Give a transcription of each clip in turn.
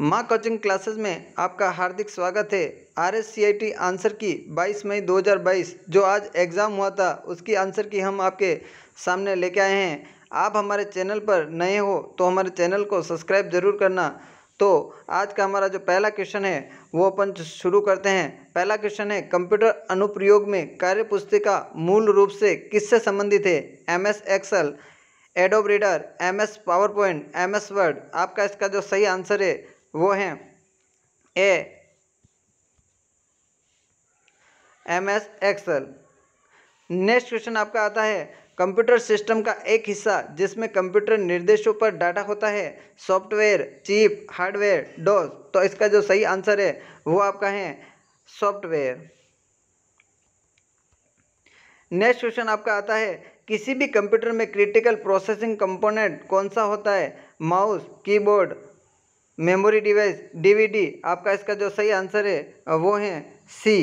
माँ coaching classes में आपका हार्दिक स्वागत है R S C I T answer की 22 मई 2022 जो आज एग्ज़ाम हुआ था उसकी आंसर की हम आपके सामने लेके आए हैं आप हमारे चैनल पर नए हो तो हमारे चैनल को सब्सक्राइब ज़रूर करना तो आज का हमारा जो पहला क्वेश्चन है वो अपन शुरू करते हैं पहला क्वेश्चन है कंप्यूटर अनुप्रयोग में कार्य पुस्तिका मूल रूप से किससे संबंधित है M S Excel Adobe Reader M S PowerPoint M S Word आपका इसका जो सही आंसर है वो हैं A M S Excel next question आपका आता है कंप्यूटर सिस्टम का एक हिस्सा जिसमें कंप्यूटर निर्देशों पर डाटा होता है सॉफ्टवेयर चिप हार्डवेयर डोज तो इसका जो सही आंसर है वो आपका है सॉफ्टवेयर नेक्स्ट क्वेश्चन आपका आता है किसी भी कंप्यूटर में क्रिटिकल प्रोसेसिंग कंपोनेंट कौन सा होता है mouse keyboard memory device DVD आपका इसका जो सही आंसर है वो है C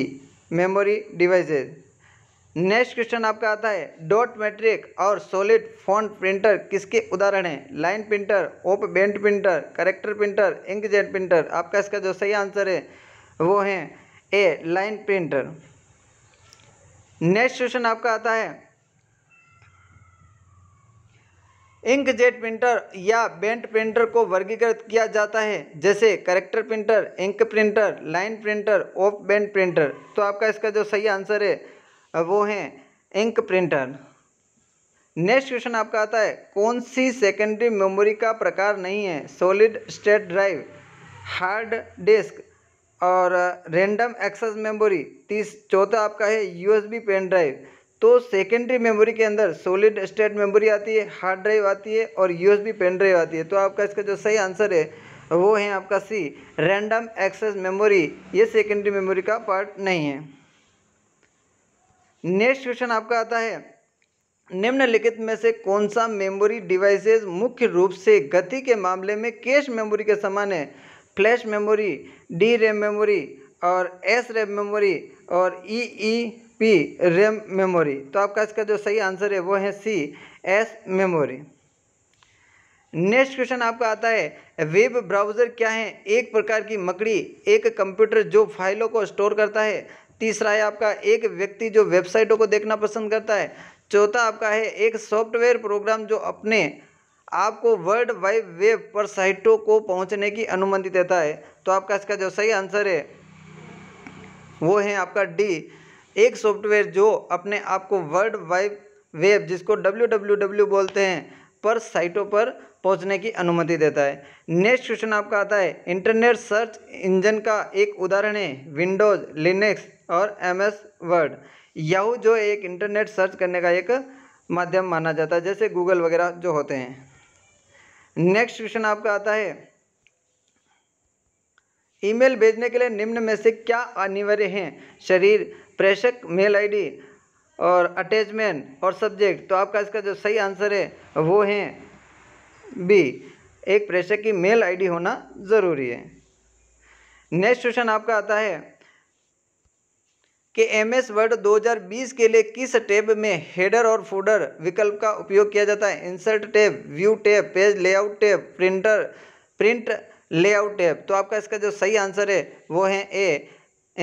memory devices next question आपका आता है डॉट मैट्रिक और सॉलिड फॉन्ट प्रिंटर किसके उदाहरण हैं लाइन प्रिंटर ओप बेंट printer character printer jet printer आपका इसका जो सही आंसर है वो है A line printer next question आपका आता है इंकजेट प्रिंटर या बेंट प्रिंटर को वर्गीकृत किया जाता है जैसे character printer ink printer line printer ऑफ बेंट प्रिंटर तो आपका इसका जो सही आंसर है वो है इंक प्रिंटर नेक्स्ट क्वेश्चन आपका आता है कौन सी सेकेंडरी मेमोरी का प्रकार नहीं है solid state drive hard disk और रेंडम एक्सेस मेमोरी तीस चौथा आपका है यूएसबी पेन ड्राइव तो सेकेंडरी मेमोरी के अंदर सॉलिड स्टेट मेमोरी आती है हार्ड ड्राइव आती है और यूएसबी पेन ड्राइव आती है तो आपका इसका जो सही आंसर है वो है आपका सी रैंडम एक्सेस मेमोरी ये सेकेंडरी मेमोरी का पार्ट नहीं है नेक्स्ट क्वेश्चन आपका आता है निम्नलिखित में से कौन सा मेमोरी डिवाइसेस मुख्य रूप से गति के मामले में कैश मेमोरी के समान है flash memory D RAM memory और एस रैम मेमोरी और E e E e P RAM memory तो आपका इसका जो सही आंसर है वो है C S memory next question आपका आता है वेब ब्राउज़र क्या है एक प्रकार की मकड़ी एक कंप्यूटर जो फाइलों को स्टोर करता है तीसरा है आपका एक व्यक्ति जो वेबसाइटों को देखना पसंद करता है चौथा आपका है एक सॉफ्टवेयर प्रोग्राम जो अपने आपको वर्ल्ड वाइड वेब पर साइटों को पहुंचने की अनुमति देता है तो आपका इसका जो सही आंसर है वो है आपका डी एक सॉफ्टवेयर जो अपने आप को वर्ल्ड वाइड वेब जिसको डब्ल्यू डब्ल्यू डब्ल्यू बोलते हैं पर साइटों पर पहुंचने की अनुमति देता है नेक्स्ट क्वेश्चन आपका आता है इंटरनेट सर्च इंजन का एक उदाहरण है विंडोज़ लिनक्स और एम एस वर्ड याहू जो एक इंटरनेट सर्च करने का एक माध्यम माना जाता है जैसे गूगल वगैरह जो होते हैं नेक्स्ट क्वेश्चन आपका आता है ईमेल भेजने के लिए निम्न में से क्या अनिवार्य हैं शरीर प्रेषक मेल आईडी और अटैचमेंट और सब्जेक्ट तो आपका इसका जो सही आंसर है वो है बी एक प्रेषक की मेल आईडी होना ज़रूरी है नेक्स्ट क्वेश्चन आपका आता है कि एम एस वर्ड 2020 के लिए किस टैब में हेडर और फूडर विकल्प का उपयोग किया जाता है insert tab view tab page layout tab printer print layout tab तो आपका इसका जो सही आंसर है वो है A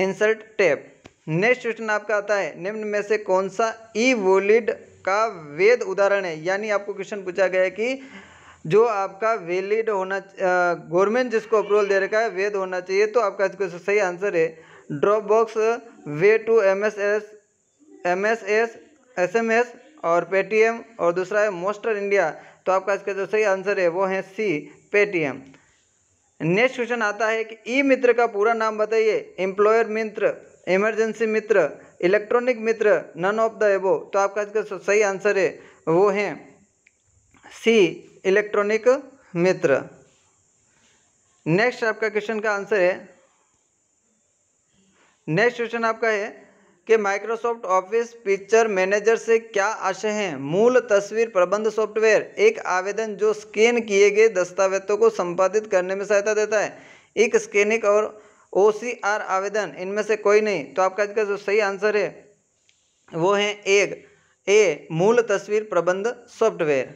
insert tab next question आपका आता है निम्न में से कौन सा ई वोलिड का वेद उदाहरण है यानी आपको क्वेश्चन पूछा गया है कि जो आपका वेलिड होना गवर्नमेंट जिसको अप्रूवल दे रखा है वेद होना चाहिए तो आपका इसका सही आंसर है Dropbox way to M S S M S S S M S और पेटीएम और दूसरा है मोस्टर इंडिया तो आपका इसका जो सही आंसर है वो है सी पेटीएम नेक्स्ट क्वेश्चन आता है कि ई मित्र का पूरा नाम बताइए एम्प्लॉयर मित्र इमरजेंसी मित्र इलेक्ट्रॉनिक मित्र नन ऑफ द एबो तो आपका इसका सही आंसर है वो है सी इलेक्ट्रॉनिक मित्र नेक्स्ट आपका क्वेश्चन का आंसर है नेक्स्ट क्वेश्चन आपका है कि माइक्रोसॉफ्ट ऑफिस पिक्चर मैनेजर से क्या आशय हैं मूल तस्वीर प्रबंध सॉफ्टवेयर एक आवेदन जो स्कैन किए गए दस्तावेजों को संपादित करने में सहायता देता है एक स्कैनिंग और ओ सी आर आवेदन इनमें से कोई नहीं तो आपका इसका जो सही आंसर है वो है एक ए मूल तस्वीर प्रबंध सॉफ्टवेयर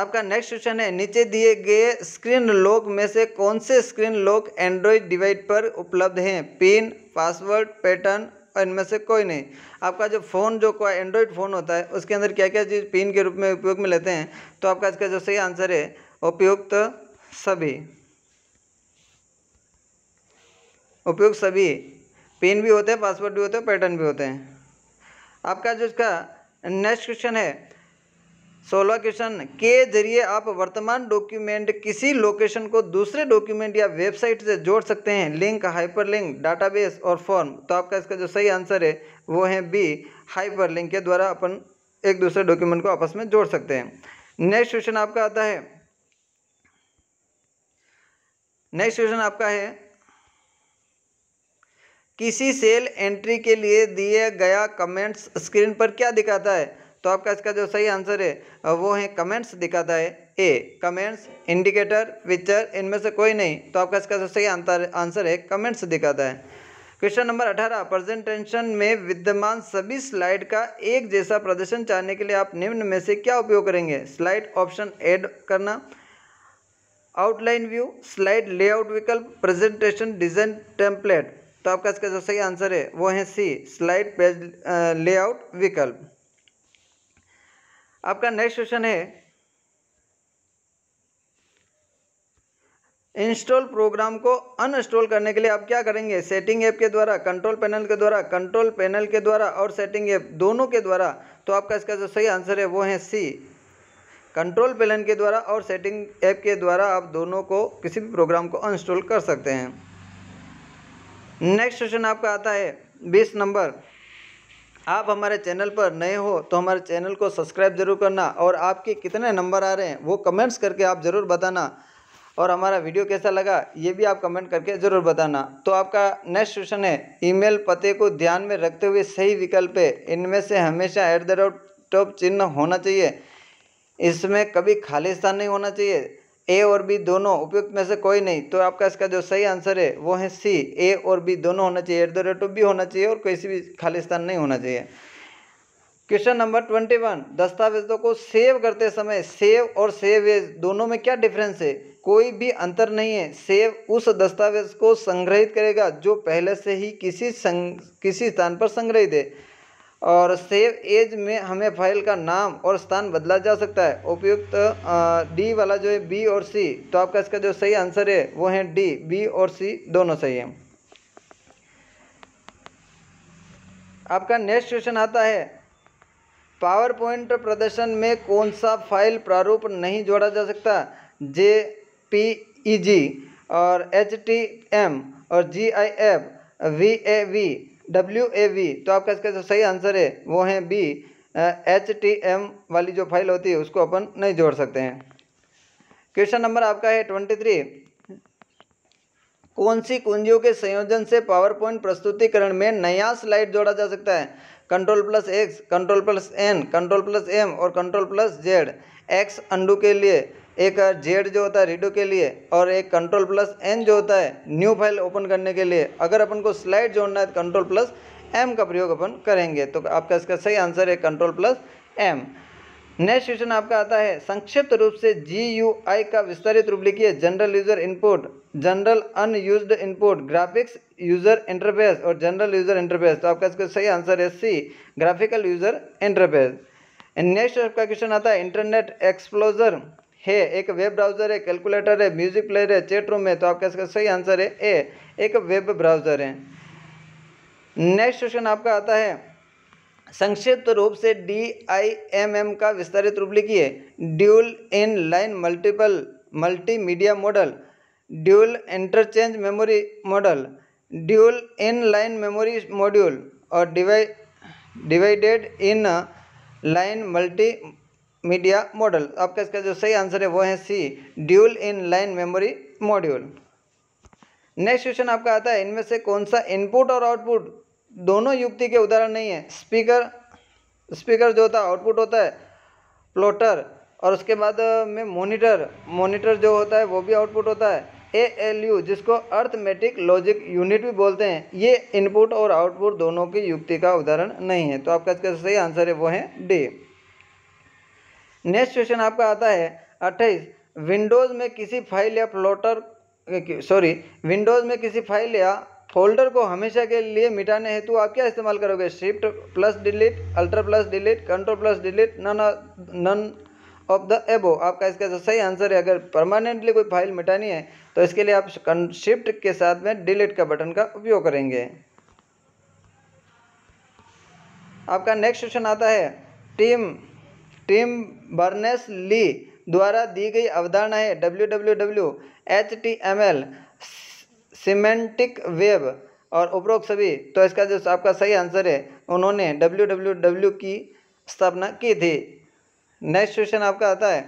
आपका नेक्स्ट क्वेश्चन है नीचे दिए गए स्क्रीन लॉक में से कौन से स्क्रीन लॉक एंड्रॉयड डिवाइस पर उपलब्ध हैं पिन पासवर्ड पैटर्न और इनमें से कोई नहीं आपका जो फ़ोन जो कोई एंड्रॉयड फ़ोन होता है उसके अंदर क्या क्या चीज़ पिन के रूप में उपयोग में लेते हैं तो आपका इसका जो सही आंसर है उपयुक्त सभी उपयुक्त सभी पिन भी होते हैं पासवर्ड भी होते हैं पैटर्न भी होते हैं आपका जो इसका नेक्स्ट क्वेश्चन है सोलह क्वेश्चन के जरिए आप वर्तमान डॉक्यूमेंट किसी लोकेशन को दूसरे डॉक्यूमेंट या वेबसाइट से जोड़ सकते हैं लिंक हाइपरलिंक डाटाबेस और फॉर्म तो आपका इसका जो सही आंसर है वो है बी हाइपरलिंक के द्वारा अपन एक दूसरे डॉक्यूमेंट को आपस में जोड़ सकते हैं नेक्स्ट क्वेश्चन आपका आता है नेक्स्ट क्वेश्चन आपका है किसी सेल एंट्री के लिए दिए गया कमेंट्स स्क्रीन पर क्या दिखाता है तो आपका इसका जो सही आंसर है वो है कमेंट्स दिखाता है ए कमेंट्स इंडिकेटर पिक्चर इनमें से कोई नहीं तो आपका इसका जो सही आंसर है कमेंट्स दिखाता है क्वेश्चन नंबर अठारह प्रेजेंटेशन में विद्यमान सभी स्लाइड का एक जैसा प्रदर्शन चाहने के लिए आप निम्न में से क्या उपयोग करेंगे स्लाइड ऑप्शन ऐड करना आउटलाइन व्यू स्लाइड लेआउट विकल्प प्रेजेंटेशन डिजाइन टेम्पलेट तो आपका इसका जो सही आंसर है वो है सी स्लाइड पेज लेआउट विकल्प आपका नेक्स्ट क्वेश्चन है इंस्टॉल प्रोग्राम को अनइंस्टॉल करने के लिए आप क्या करेंगे सेटिंग ऐप के द्वारा कंट्रोल पैनल के द्वारा कंट्रोल पैनल के द्वारा और सेटिंग ऐप दोनों के द्वारा तो आपका इसका जो सही आंसर है वो है सी कंट्रोल पैनल के द्वारा और सेटिंग ऐप के द्वारा आप दोनों को किसी भी प्रोग्राम को अनइंस्टॉल कर सकते हैं नेक्स्ट क्वेश्चन आपका आता है बीस नंबर आप हमारे चैनल पर नए हो तो हमारे चैनल को सब्सक्राइब जरूर करना और आपके कितने नंबर आ रहे हैं वो कमेंट्स करके आप ज़रूर बताना और हमारा वीडियो कैसा लगा ये भी आप कमेंट करके ज़रूर बताना तो आपका नेक्स्ट क्वेश्चन है ईमेल पते को ध्यान में रखते हुए सही विकल्प है इनमें से हमेशा एट द रेट टॉप चिन्ह होना चाहिए इसमें कभी खाली स्थान नहीं होना चाहिए ए और बी दोनों उपयुक्त में से कोई नहीं तो आपका इसका जो सही आंसर है वो है सी ए और बी दोनों होना चाहिए at the rate of B होना चाहिए और किसी भी खाली स्थान नहीं होना चाहिए क्वेश्चन नंबर ट्वेंटी वन दस्तावेजों को सेव करते समय सेव और सेव एज दोनों में क्या डिफरेंस है कोई भी अंतर नहीं है सेव उस दस्तावेज को संग्रहित करेगा जो पहले से ही किसी संग, किसी स्थान पर संग्रहित है और सेव एज में हमें फाइल का नाम और स्थान बदला जा सकता है उपयुक्त डी वाला जो है बी और सी तो आपका इसका जो सही आंसर है वो है डी बी और सी दोनों सही है आपका नेक्स्ट क्वेश्चन आता है पावर पॉइंट प्रदर्शन में कौन सा फाइल प्रारूप नहीं जोड़ा जा सकता जे पी ई जी और एच टी एम और G I F V A V W A V तो आपका इसका जो सही आंसर है वो है बी एच टी एम वाली जो फाइल होती है उसको अपन नहीं जोड़ सकते हैं क्वेश्चन नंबर आपका है ट्वेंटी थ्री कौन सी कुंजियों के संयोजन से पावर पॉइंट प्रस्तुतिकरण में नया स्लाइड जोड़ा जा सकता है control plus X control plus N control plus M और control plus Z X undo के लिए एक जेड जो होता है रीडो के लिए और एक कंट्रोल प्लस एन जो होता है न्यू फाइल ओपन करने के लिए अगर अपन को स्लाइड जोड़ना है तो कंट्रोल प्लस एम का प्रयोग अपन करेंगे तो आपका इसका सही आंसर है control plus M next question आपका आता है संक्षिप्त रूप से जी यू आई का विस्तारित रूप लिखिए general user input general unused input graphics user interface और जनरल यूजर इंटरफेस तो आपका इसका सही आंसर है C graphical user interface next आपका क्वेश्चन आता है इंटरनेट एक्सप्लोजर है एक वेब ब्राउज़र है कैलकुलेटर है म्यूज़िक प्लेयर है चैट रूम है तो आपका इसका सही आंसर है ए एक वेब ब्राउज़र है नेक्स्ट क्वेश्चन आपका आता है संक्षिप्त रूप से डी आई एम एम का विस्तारित रूप लिखिए dual in line multiple multimedia model dual interchange memory model dual in line memory module और divided in line multimedia model आपका इसका जो सही आंसर है वो है C dual in line memory module next question आपका आता है इनमें से कौन सा इनपुट और आउटपुट दोनों युक्ति के उदाहरण नहीं है स्पीकर स्पीकर जो होता है आउटपुट होता है प्लोटर और उसके बाद में मोनिटर मोनिटर जो होता है वो भी आउटपुट होता है ए एल यू जिसको अर्थमेटिक लॉजिक यूनिट भी बोलते हैं ये इनपुट और आउटपुट दोनों की युक्ति का उदाहरण नहीं है तो आपका इसका सही आंसर है वो है डी नेक्स्ट क्वेश्चन आपका आता है अट्ठाईस विंडोज़ में किसी फाइल या फ्लोटर सॉरी विंडोज़ में किसी फाइल या फोल्डर को हमेशा के लिए मिटाने हेतु आप क्या इस्तेमाल करोगे shift plus delete ultra plus delete control plus delete none none of the above आपका इसका सही आंसर है अगर परमानेंटली कोई फाइल मिटानी है तो इसके लिए आप शिफ्ट के साथ में डिलीट का बटन का उपयोग करेंगे आपका नेक्स्ट क्वेश्चन आता है टीम टिम बर्नेस ली द्वारा दी गई अवधारणा है W W W H T M L semantic web और उपरोक्त सभी तो इसका जो आपका सही आंसर है उन्होंने डब्ल्यू डब्ल्यू डब्ल्यू की स्थापना की थी नेक्स्ट क्वेश्चन आपका आता है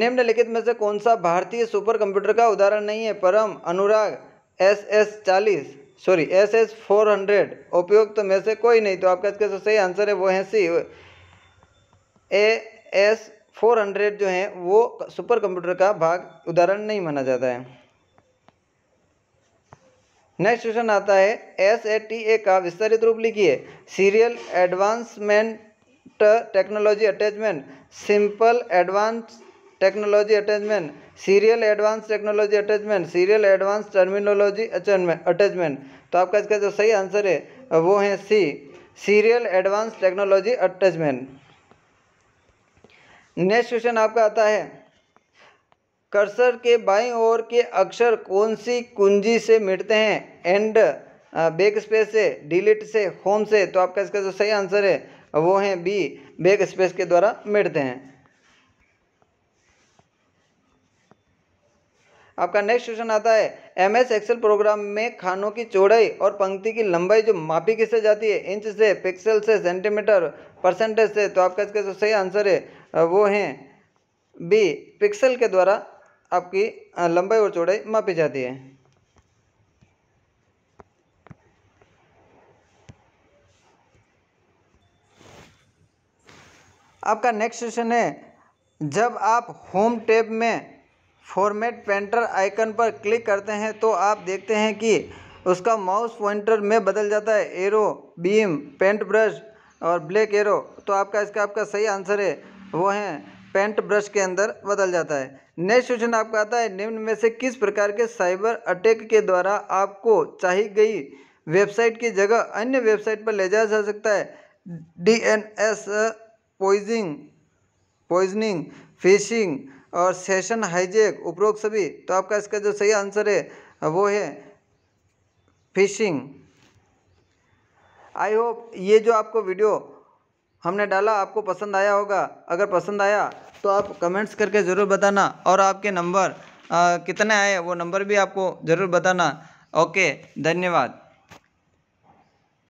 निम्नलिखित में से कौन सा भारतीय सुपर कंप्यूटर का उदाहरण नहीं है परम अनुराग एस एस चालीस sorry S S four hundred उपयुक्त तो में से कोई नहीं तो आपका इसका जो सही आंसर है वो है C A S four hundred जो है वो सुपर कंप्यूटर का भाग उदाहरण नहीं माना जाता है नेक्स्ट क्वेश्चन आता है एस ए टी ए का विस्तारित रूप लिखिए serial advancement technology attachment simple advance technology attachment serial advance technology attachment serial advance terminology attachment तो आपका इसका जो सही आंसर है वो है C serial advance technology attachment next question आपका आता है कर्सर के बाईं ओर के अक्षर कौन सी कुंजी से मिटते हैं एंड बेक स्पेस से डिलीट से होम से तो आपका इसका जो सही आंसर है वो है बी बेक स्पेस के द्वारा मिटते हैं आपका नेक्स्ट क्वेश्चन आता है एम एस एक्सेल प्रोग्राम में खानों की चौड़ाई और पंक्ति की लंबाई जो मापी किससे जाती है इंच से पिक्सल से सेंटीमीटर परसेंटेज से तो आपका इसका जो सही आंसर है वो है बी पिक्सल के द्वारा आपकी लंबाई और चौड़ाई मापी जाती है आपका नेक्स्ट क्वेश्चन है जब आप होम टेप में फॉर्मेट पेंटर आइकन पर क्लिक करते हैं तो आप देखते हैं कि उसका माउस पॉइंटर में बदल जाता है एरो बीम पेंट ब्रश और ब्लैक एरो तो आपका इसका आपका सही आंसर है वो है पेंट ब्रश के अंदर बदल जाता है नेक्स्ट क्वेश्चन आपका आता है निम्न में से किस प्रकार के साइबर अटैक के द्वारा आपको चाही गई वेबसाइट की जगह अन्य वेबसाइट पर ले जाया जा सकता है D N S poisoning poisoning phishing और सेशन हाइजेक उपरोक्त सभी तो आपका इसका जो सही आंसर है वो है फिशिंग आई होप ये जो आपको वीडियो हमने डाला आपको पसंद आया होगा अगर पसंद आया तो आप कमेंट्स करके ज़रूर बताना और आपके नंबर कितने आए वो नंबर भी आपको ज़रूर बताना ओके धन्यवाद